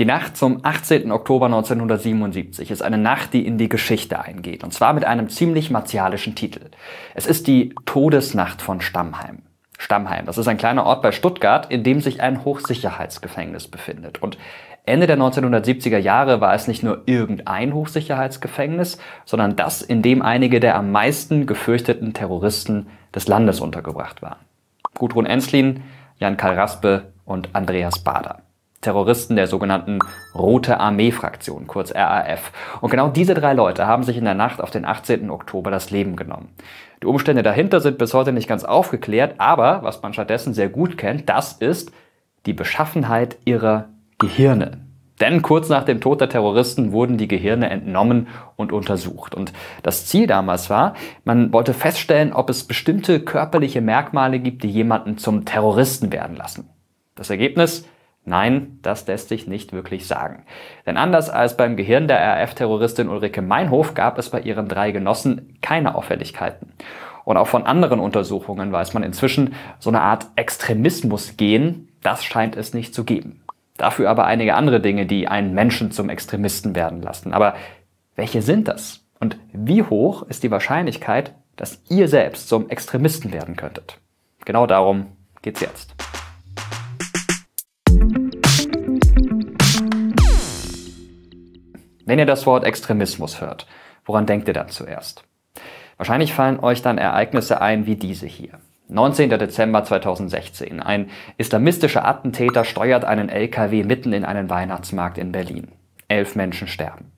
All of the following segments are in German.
Die Nacht zum 18. Oktober 1977 ist eine Nacht, die in die Geschichte eingeht, und zwar mit einem ziemlich martialischen Titel. Es ist die Todesnacht von Stammheim. Stammheim, das ist ein kleiner Ort bei Stuttgart, in dem sich ein Hochsicherheitsgefängnis befindet. Und Ende der 1970er Jahre war es nicht nur irgendein Hochsicherheitsgefängnis, sondern das, in dem einige der am meisten gefürchteten Terroristen des Landes untergebracht waren. Gudrun Enslin, Jan Karl Raspe und Andreas Bader. Terroristen der sogenannten Rote Armee-Fraktion, kurz RAF. Und genau diese drei Leute haben sich in der Nacht auf den 18. Oktober das Leben genommen. Die Umstände dahinter sind bis heute nicht ganz aufgeklärt, aber was man stattdessen sehr gut kennt, das ist die Beschaffenheit ihrer Gehirne. Denn kurz nach dem Tod der Terroristen wurden die Gehirne entnommen und untersucht. Und das Ziel damals war, man wollte feststellen, ob es bestimmte körperliche Merkmale gibt, die jemanden zum Terroristen werden lassen. Das Ergebnis? Nein, das lässt sich nicht wirklich sagen. Denn anders als beim Gehirn der rf terroristin Ulrike Meinhof gab es bei ihren drei Genossen keine Auffälligkeiten. Und auch von anderen Untersuchungen weiß man inzwischen, so eine Art Extremismus-Gen, das scheint es nicht zu geben. Dafür aber einige andere Dinge, die einen Menschen zum Extremisten werden lassen. Aber welche sind das? Und wie hoch ist die Wahrscheinlichkeit, dass ihr selbst zum Extremisten werden könntet? Genau darum geht's jetzt. Wenn ihr das Wort Extremismus hört, woran denkt ihr dann zuerst? Wahrscheinlich fallen euch dann Ereignisse ein wie diese hier. 19. Dezember 2016. Ein islamistischer Attentäter steuert einen LKW mitten in einen Weihnachtsmarkt in Berlin. Elf Menschen sterben.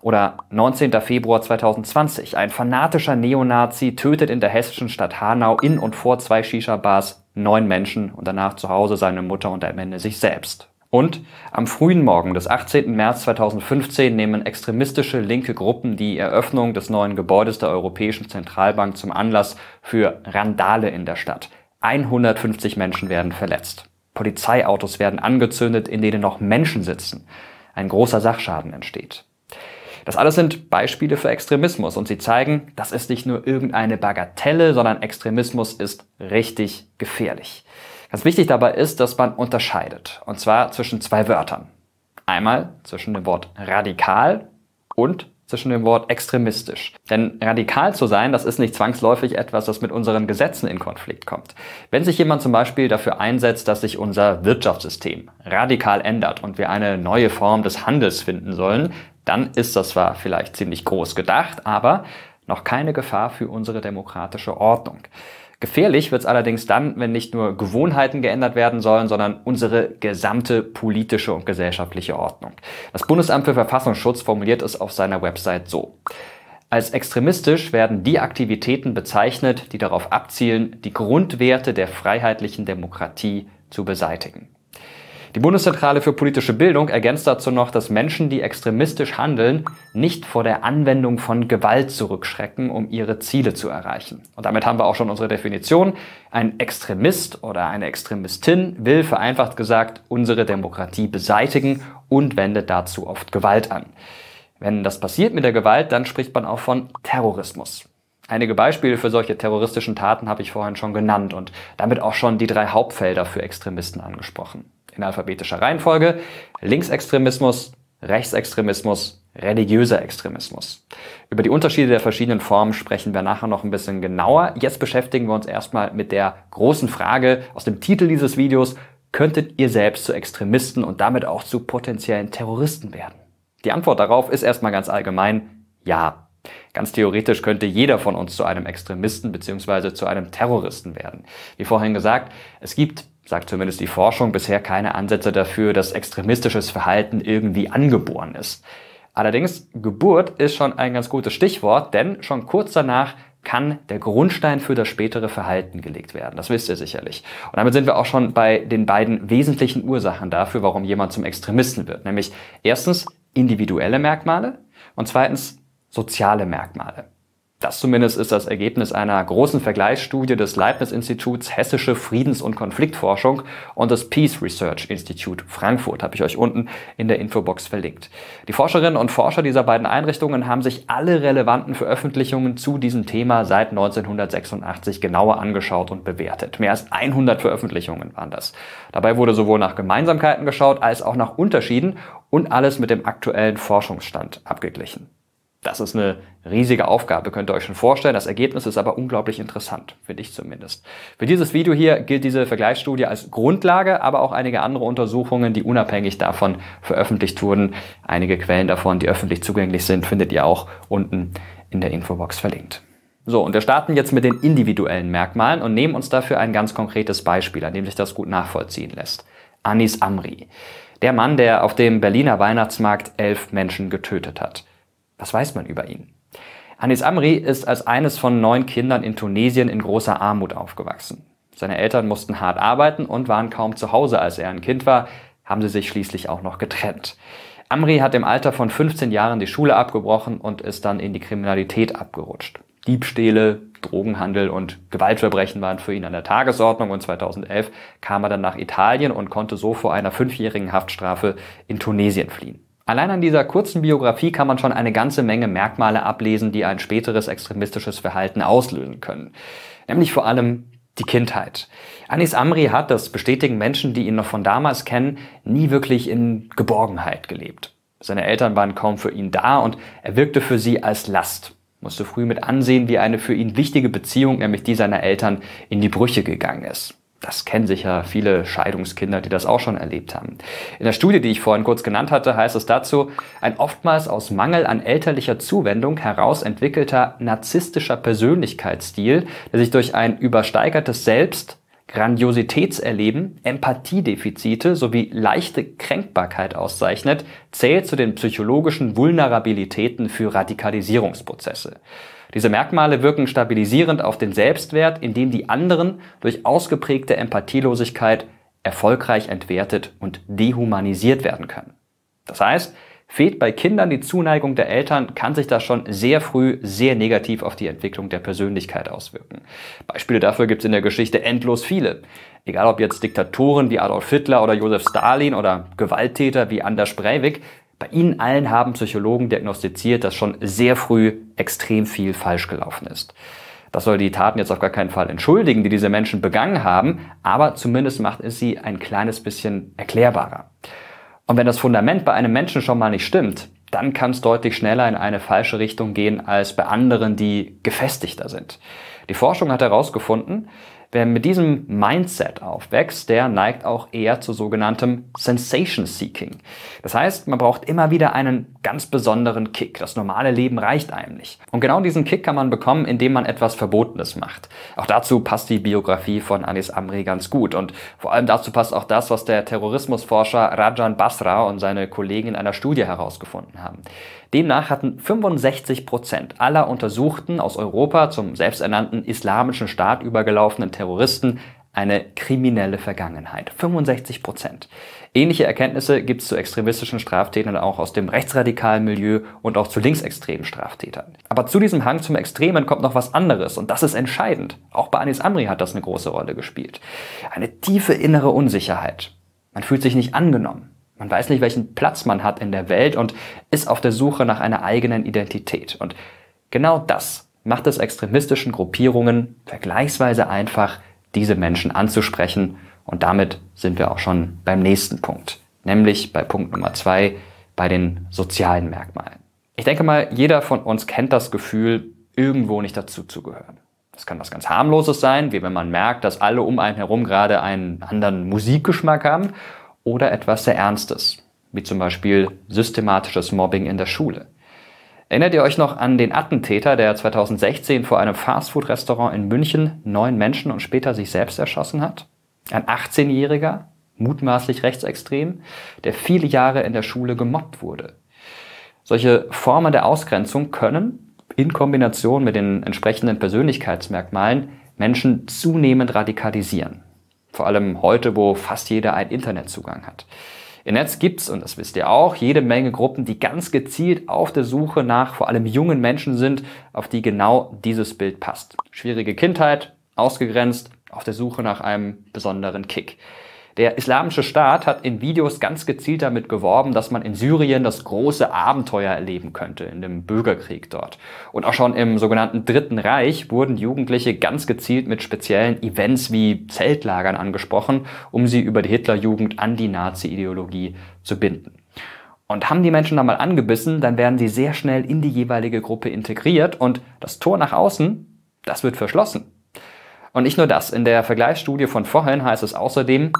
Oder 19. Februar 2020. Ein fanatischer Neonazi tötet in der hessischen Stadt Hanau in und vor zwei Shisha-Bars neun Menschen und danach zu Hause seine Mutter und am Ende sich selbst. Und am frühen Morgen des 18. März 2015 nehmen extremistische linke Gruppen die Eröffnung des neuen Gebäudes der Europäischen Zentralbank zum Anlass für Randale in der Stadt. 150 Menschen werden verletzt. Polizeiautos werden angezündet, in denen noch Menschen sitzen. Ein großer Sachschaden entsteht. Das alles sind Beispiele für Extremismus und sie zeigen, das ist nicht nur irgendeine Bagatelle, sondern Extremismus ist richtig gefährlich. Ganz wichtig dabei ist, dass man unterscheidet. Und zwar zwischen zwei Wörtern. Einmal zwischen dem Wort radikal und zwischen dem Wort extremistisch. Denn radikal zu sein, das ist nicht zwangsläufig etwas, das mit unseren Gesetzen in Konflikt kommt. Wenn sich jemand zum Beispiel dafür einsetzt, dass sich unser Wirtschaftssystem radikal ändert und wir eine neue Form des Handels finden sollen, dann ist das zwar vielleicht ziemlich groß gedacht, aber noch keine Gefahr für unsere demokratische Ordnung. Gefährlich wird es allerdings dann, wenn nicht nur Gewohnheiten geändert werden sollen, sondern unsere gesamte politische und gesellschaftliche Ordnung. Das Bundesamt für Verfassungsschutz formuliert es auf seiner Website so. Als extremistisch werden die Aktivitäten bezeichnet, die darauf abzielen, die Grundwerte der freiheitlichen Demokratie zu beseitigen. Die Bundeszentrale für politische Bildung ergänzt dazu noch, dass Menschen, die extremistisch handeln, nicht vor der Anwendung von Gewalt zurückschrecken, um ihre Ziele zu erreichen. Und damit haben wir auch schon unsere Definition. Ein Extremist oder eine Extremistin will vereinfacht gesagt unsere Demokratie beseitigen und wendet dazu oft Gewalt an. Wenn das passiert mit der Gewalt, dann spricht man auch von Terrorismus. Einige Beispiele für solche terroristischen Taten habe ich vorhin schon genannt und damit auch schon die drei Hauptfelder für Extremisten angesprochen. In alphabetischer Reihenfolge Linksextremismus, Rechtsextremismus, religiöser Extremismus. Über die Unterschiede der verschiedenen Formen sprechen wir nachher noch ein bisschen genauer. Jetzt beschäftigen wir uns erstmal mit der großen Frage aus dem Titel dieses Videos, könntet ihr selbst zu Extremisten und damit auch zu potenziellen Terroristen werden? Die Antwort darauf ist erstmal ganz allgemein, ja. Ganz theoretisch könnte jeder von uns zu einem Extremisten bzw. zu einem Terroristen werden. Wie vorhin gesagt, es gibt, sagt zumindest die Forschung, bisher keine Ansätze dafür, dass extremistisches Verhalten irgendwie angeboren ist. Allerdings, Geburt ist schon ein ganz gutes Stichwort, denn schon kurz danach kann der Grundstein für das spätere Verhalten gelegt werden. Das wisst ihr sicherlich. Und damit sind wir auch schon bei den beiden wesentlichen Ursachen dafür, warum jemand zum Extremisten wird. Nämlich erstens individuelle Merkmale und zweitens soziale Merkmale. Das zumindest ist das Ergebnis einer großen Vergleichsstudie des Leibniz-Instituts Hessische Friedens- und Konfliktforschung und des Peace Research Institute Frankfurt, habe ich euch unten in der Infobox verlinkt. Die Forscherinnen und Forscher dieser beiden Einrichtungen haben sich alle relevanten Veröffentlichungen zu diesem Thema seit 1986 genauer angeschaut und bewertet. Mehr als 100 Veröffentlichungen waren das. Dabei wurde sowohl nach Gemeinsamkeiten geschaut als auch nach Unterschieden und alles mit dem aktuellen Forschungsstand abgeglichen. Das ist eine riesige Aufgabe, könnt ihr euch schon vorstellen. Das Ergebnis ist aber unglaublich interessant, finde ich zumindest. Für dieses Video hier gilt diese Vergleichsstudie als Grundlage, aber auch einige andere Untersuchungen, die unabhängig davon veröffentlicht wurden. Einige Quellen davon, die öffentlich zugänglich sind, findet ihr auch unten in der Infobox verlinkt. So, und wir starten jetzt mit den individuellen Merkmalen und nehmen uns dafür ein ganz konkretes Beispiel, an dem sich das gut nachvollziehen lässt. Anis Amri. Der Mann, der auf dem Berliner Weihnachtsmarkt elf Menschen getötet hat. Was weiß man über ihn? Anis Amri ist als eines von neun Kindern in Tunesien in großer Armut aufgewachsen. Seine Eltern mussten hart arbeiten und waren kaum zu Hause, als er ein Kind war, haben sie sich schließlich auch noch getrennt. Amri hat im Alter von 15 Jahren die Schule abgebrochen und ist dann in die Kriminalität abgerutscht. Diebstähle, Drogenhandel und Gewaltverbrechen waren für ihn an der Tagesordnung und 2011 kam er dann nach Italien und konnte so vor einer fünfjährigen Haftstrafe in Tunesien fliehen. Allein an dieser kurzen Biografie kann man schon eine ganze Menge Merkmale ablesen, die ein späteres extremistisches Verhalten auslösen können. Nämlich vor allem die Kindheit. Anis Amri hat, das bestätigen Menschen, die ihn noch von damals kennen, nie wirklich in Geborgenheit gelebt. Seine Eltern waren kaum für ihn da und er wirkte für sie als Last, musste früh mit ansehen, wie eine für ihn wichtige Beziehung, nämlich die seiner Eltern, in die Brüche gegangen ist. Das kennen sicher viele Scheidungskinder, die das auch schon erlebt haben. In der Studie, die ich vorhin kurz genannt hatte, heißt es dazu, ein oftmals aus Mangel an elterlicher Zuwendung heraus entwickelter narzisstischer Persönlichkeitsstil, der sich durch ein übersteigertes Selbst, Grandiositätserleben, Empathiedefizite sowie leichte Kränkbarkeit auszeichnet, zählt zu den psychologischen Vulnerabilitäten für Radikalisierungsprozesse. Diese Merkmale wirken stabilisierend auf den Selbstwert, indem die anderen durch ausgeprägte Empathielosigkeit erfolgreich entwertet und dehumanisiert werden können. Das heißt, fehlt bei Kindern die Zuneigung der Eltern, kann sich das schon sehr früh sehr negativ auf die Entwicklung der Persönlichkeit auswirken. Beispiele dafür gibt es in der Geschichte endlos viele. Egal ob jetzt Diktatoren wie Adolf Hitler oder Josef Stalin oder Gewalttäter wie Anders Breivik, bei Ihnen allen haben Psychologen diagnostiziert, dass schon sehr früh extrem viel falsch gelaufen ist. Das soll die Taten jetzt auf gar keinen Fall entschuldigen, die diese Menschen begangen haben, aber zumindest macht es sie ein kleines bisschen erklärbarer. Und wenn das Fundament bei einem Menschen schon mal nicht stimmt, dann kann es deutlich schneller in eine falsche Richtung gehen als bei anderen, die gefestigter sind. Die Forschung hat herausgefunden, Wer mit diesem Mindset aufwächst, der neigt auch eher zu sogenanntem Sensation Seeking. Das heißt, man braucht immer wieder einen ganz besonderen Kick. Das normale Leben reicht einem nicht. Und genau diesen Kick kann man bekommen, indem man etwas Verbotenes macht. Auch dazu passt die Biografie von Anis Amri ganz gut. Und vor allem dazu passt auch das, was der Terrorismusforscher Rajan Basra und seine Kollegen in einer Studie herausgefunden haben. Demnach hatten 65 Prozent aller untersuchten aus Europa zum selbsternannten islamischen Staat übergelaufenen Terroristen eine kriminelle Vergangenheit. 65 Prozent. Ähnliche Erkenntnisse gibt es zu extremistischen Straftätern auch aus dem rechtsradikalen Milieu und auch zu linksextremen Straftätern. Aber zu diesem Hang zum Extremen kommt noch was anderes und das ist entscheidend. Auch bei Anis Amri hat das eine große Rolle gespielt. Eine tiefe innere Unsicherheit. Man fühlt sich nicht angenommen. Man weiß nicht, welchen Platz man hat in der Welt und ist auf der Suche nach einer eigenen Identität. Und genau das macht es extremistischen Gruppierungen vergleichsweise einfach, diese Menschen anzusprechen. Und damit sind wir auch schon beim nächsten Punkt, nämlich bei Punkt Nummer zwei, bei den sozialen Merkmalen. Ich denke mal, jeder von uns kennt das Gefühl, irgendwo nicht dazuzugehören. Das kann was ganz harmloses sein, wie wenn man merkt, dass alle um einen herum gerade einen anderen Musikgeschmack haben oder etwas sehr Ernstes, wie zum Beispiel systematisches Mobbing in der Schule. Erinnert ihr euch noch an den Attentäter, der 2016 vor einem Fastfood-Restaurant in München neun Menschen und später sich selbst erschossen hat? Ein 18-Jähriger, mutmaßlich rechtsextrem, der viele Jahre in der Schule gemobbt wurde. Solche Formen der Ausgrenzung können in Kombination mit den entsprechenden Persönlichkeitsmerkmalen Menschen zunehmend radikalisieren. Vor allem heute, wo fast jeder einen Internetzugang hat. Im Netz gibt's und das wisst ihr auch, jede Menge Gruppen, die ganz gezielt auf der Suche nach vor allem jungen Menschen sind, auf die genau dieses Bild passt. Schwierige Kindheit, ausgegrenzt, auf der Suche nach einem besonderen Kick. Der Islamische Staat hat in Videos ganz gezielt damit geworben, dass man in Syrien das große Abenteuer erleben könnte, in dem Bürgerkrieg dort. Und auch schon im sogenannten Dritten Reich wurden Jugendliche ganz gezielt mit speziellen Events wie Zeltlagern angesprochen, um sie über die Hitlerjugend an die Nazi-Ideologie zu binden. Und haben die Menschen dann mal angebissen, dann werden sie sehr schnell in die jeweilige Gruppe integriert und das Tor nach außen, das wird verschlossen. Und nicht nur das, in der Vergleichsstudie von vorhin heißt es außerdem,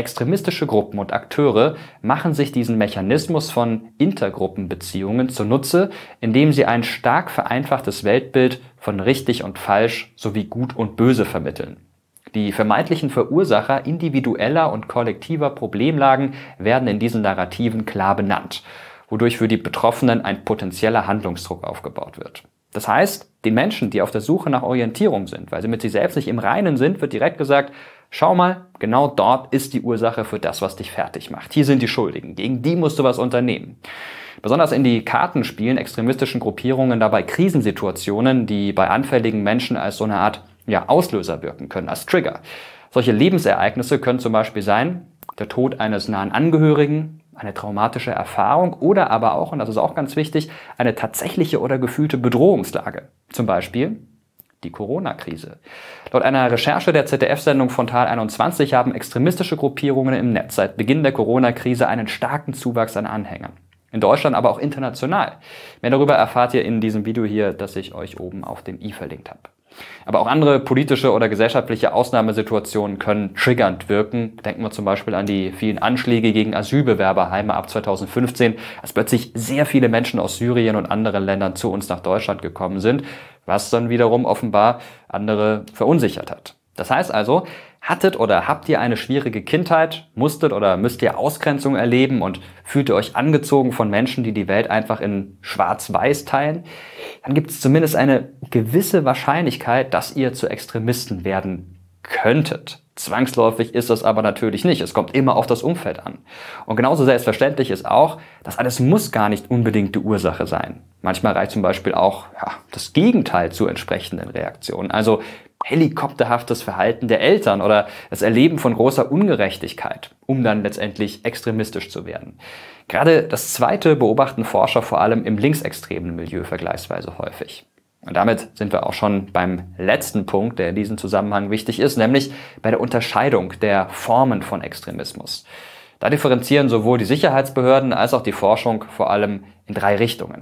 Extremistische Gruppen und Akteure machen sich diesen Mechanismus von Intergruppenbeziehungen zunutze, indem sie ein stark vereinfachtes Weltbild von richtig und falsch sowie gut und böse vermitteln. Die vermeintlichen Verursacher individueller und kollektiver Problemlagen werden in diesen Narrativen klar benannt, wodurch für die Betroffenen ein potenzieller Handlungsdruck aufgebaut wird. Das heißt, den Menschen, die auf der Suche nach Orientierung sind, weil sie mit sich selbst nicht im Reinen sind, wird direkt gesagt, Schau mal, genau dort ist die Ursache für das, was dich fertig macht. Hier sind die Schuldigen. Gegen die musst du was unternehmen. Besonders in die Karten spielen extremistischen Gruppierungen dabei Krisensituationen, die bei anfälligen Menschen als so eine Art ja, Auslöser wirken können, als Trigger. Solche Lebensereignisse können zum Beispiel sein, der Tod eines nahen Angehörigen, eine traumatische Erfahrung oder aber auch, und das ist auch ganz wichtig, eine tatsächliche oder gefühlte Bedrohungslage. Zum Beispiel die Corona-Krise. Laut einer Recherche der ZDF-Sendung Frontal 21 haben extremistische Gruppierungen im Netz seit Beginn der Corona-Krise einen starken Zuwachs an Anhängern. In Deutschland, aber auch international. Mehr darüber erfahrt ihr in diesem Video hier, das ich euch oben auf dem i verlinkt habe. Aber auch andere politische oder gesellschaftliche Ausnahmesituationen können triggernd wirken. Denken wir zum Beispiel an die vielen Anschläge gegen Asylbewerberheime ab 2015, als plötzlich sehr viele Menschen aus Syrien und anderen Ländern zu uns nach Deutschland gekommen sind, was dann wiederum offenbar andere verunsichert hat. Das heißt also, Hattet oder habt ihr eine schwierige Kindheit? Musstet oder müsst ihr Ausgrenzung erleben und fühlt ihr euch angezogen von Menschen, die die Welt einfach in Schwarz-Weiß teilen? Dann gibt es zumindest eine gewisse Wahrscheinlichkeit, dass ihr zu Extremisten werden könntet. Zwangsläufig ist das aber natürlich nicht. Es kommt immer auf das Umfeld an. Und genauso selbstverständlich ist auch, das alles muss gar nicht unbedingt die Ursache sein. Manchmal reicht zum Beispiel auch ja, das Gegenteil zu entsprechenden Reaktionen. Also helikopterhaftes Verhalten der Eltern oder das Erleben von großer Ungerechtigkeit, um dann letztendlich extremistisch zu werden. Gerade das Zweite beobachten Forscher vor allem im linksextremen Milieu vergleichsweise häufig. Und damit sind wir auch schon beim letzten Punkt, der in diesem Zusammenhang wichtig ist, nämlich bei der Unterscheidung der Formen von Extremismus. Da differenzieren sowohl die Sicherheitsbehörden als auch die Forschung vor allem in drei Richtungen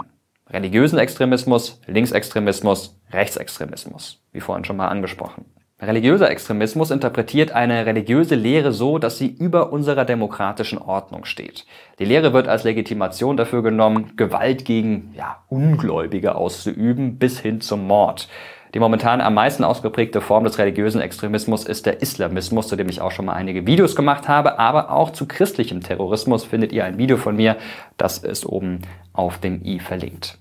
religiösen Extremismus, Linksextremismus, Rechtsextremismus, wie vorhin schon mal angesprochen. Religiöser Extremismus interpretiert eine religiöse Lehre so, dass sie über unserer demokratischen Ordnung steht. Die Lehre wird als Legitimation dafür genommen, Gewalt gegen ja, Ungläubige auszuüben, bis hin zum Mord. Die momentan am meisten ausgeprägte Form des religiösen Extremismus ist der Islamismus, zu dem ich auch schon mal einige Videos gemacht habe. Aber auch zu christlichem Terrorismus findet ihr ein Video von mir. Das ist oben auf dem i verlinkt.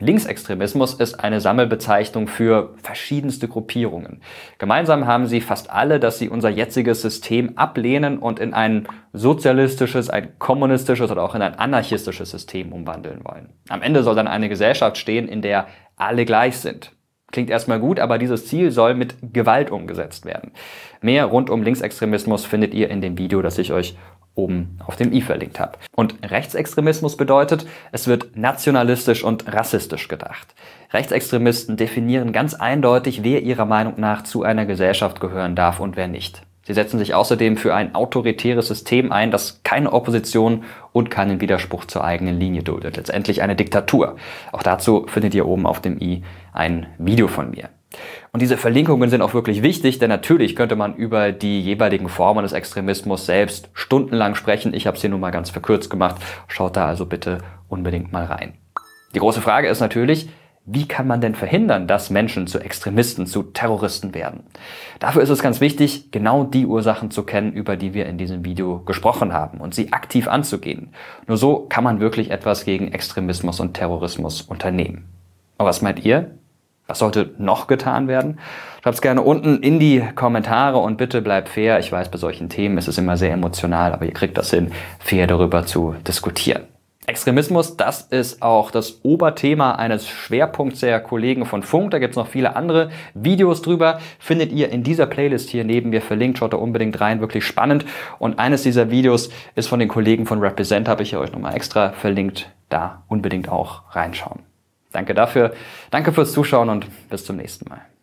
Linksextremismus ist eine Sammelbezeichnung für verschiedenste Gruppierungen. Gemeinsam haben sie fast alle, dass sie unser jetziges System ablehnen und in ein sozialistisches, ein kommunistisches oder auch in ein anarchistisches System umwandeln wollen. Am Ende soll dann eine Gesellschaft stehen, in der alle gleich sind. Klingt erstmal gut, aber dieses Ziel soll mit Gewalt umgesetzt werden. Mehr rund um Linksextremismus findet ihr in dem Video, das ich euch oben auf dem i verlinkt habe. Und Rechtsextremismus bedeutet, es wird nationalistisch und rassistisch gedacht. Rechtsextremisten definieren ganz eindeutig, wer ihrer Meinung nach zu einer Gesellschaft gehören darf und wer nicht. Sie setzen sich außerdem für ein autoritäres System ein, das keine Opposition und keinen Widerspruch zur eigenen Linie duldet. Letztendlich eine Diktatur. Auch dazu findet ihr oben auf dem i ein Video von mir. Und diese Verlinkungen sind auch wirklich wichtig, denn natürlich könnte man über die jeweiligen Formen des Extremismus selbst stundenlang sprechen. Ich habe es hier nur mal ganz verkürzt gemacht. Schaut da also bitte unbedingt mal rein. Die große Frage ist natürlich, wie kann man denn verhindern, dass Menschen zu Extremisten, zu Terroristen werden? Dafür ist es ganz wichtig, genau die Ursachen zu kennen, über die wir in diesem Video gesprochen haben und sie aktiv anzugehen. Nur so kann man wirklich etwas gegen Extremismus und Terrorismus unternehmen. Aber was meint ihr? Was sollte noch getan werden? Schreibt's gerne unten in die Kommentare und bitte bleibt fair. Ich weiß, bei solchen Themen ist es immer sehr emotional, aber ihr kriegt das hin, fair darüber zu diskutieren. Extremismus, das ist auch das Oberthema eines Schwerpunkts der Kollegen von Funk. Da gibt es noch viele andere Videos drüber. Findet ihr in dieser Playlist hier neben mir verlinkt. Schaut da unbedingt rein, wirklich spannend. Und eines dieser Videos ist von den Kollegen von Represent, habe ich hier euch nochmal extra verlinkt. Da unbedingt auch reinschauen. Danke dafür, danke fürs Zuschauen und bis zum nächsten Mal.